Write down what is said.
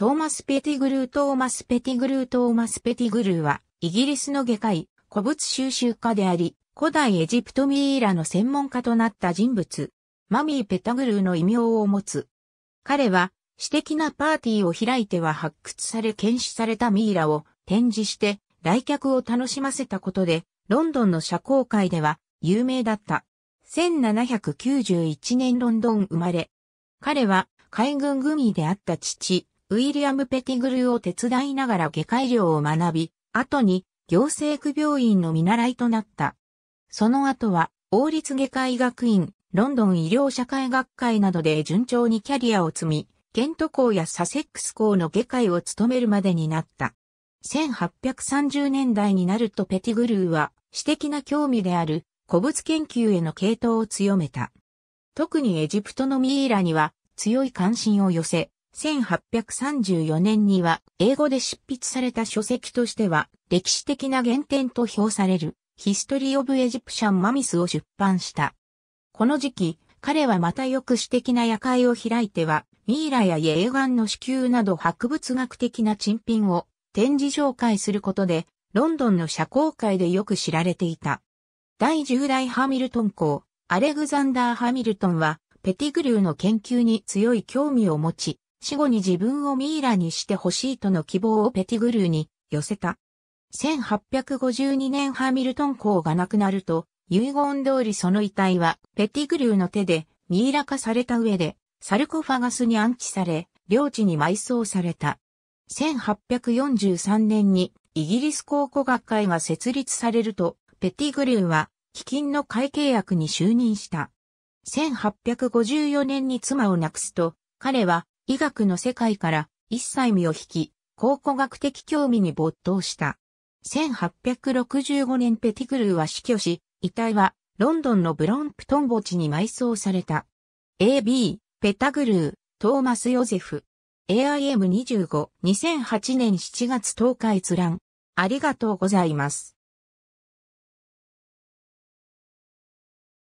トーマス・ペティグルートーマス・ペティグルートーマス・ペティグルーは、イギリスの外科医、古物収集家であり、古代エジプトミイラの専門家となった人物、マミー・ペタグルーの異名を持つ。彼は、私的なパーティーを開いては発掘され検視されたミイラを展示して、来客を楽しませたことで、ロンドンの社交界では有名だった。1791年ロンドン生まれ。彼は海軍組であった父、ウィリアム・ペティグルーを手伝いながら外科医療を学び、後に行政区病院の見習いとなった。その後は王立外科医学院、ロンドン医療社会学会などで順調にキャリアを積み、ケント校やサセックス校の外科医を務めるまでになった。1830年代になるとペティグルーは、私的な興味である古物研究への系統を強めた。特にエジプトのミイラには強い関心を寄せ、1834年には英語で執筆された書籍としては歴史的な原点と評されるヒストリー・オブ・エジプシャン・マミスを出版した。この時期、彼はまた抑止的な夜会を開いては、ミイラやエーガンの子宮など博物学的な珍品を展示紹介することで、ロンドンの社交界でよく知られていた。第10代ハミルトン校、アレグザンダー・ハミルトンは、ペティグリューの研究に強い興味を持ち、死後に自分をミイラにしてほしいとの希望をペティグルーに寄せた。1852年ハミルトン公が亡くなると、遺言通りその遺体はペティグルーの手でミイラ化された上で、サルコファガスに安置され、領地に埋葬された。1843年にイギリス考古学会が設立されると、ペティグルーは基金の会契約に就任した。1854年に妻を亡くすと、彼は医学の世界から一切身を引き、考古学的興味に没頭した。1865年ペティグルーは死去し、遺体はロンドンのブロンプトン墓地に埋葬された。AB、ペタグルー、トーマス・ヨゼフ。AIM25、2008年7月10日閲覧。ありがとうございます。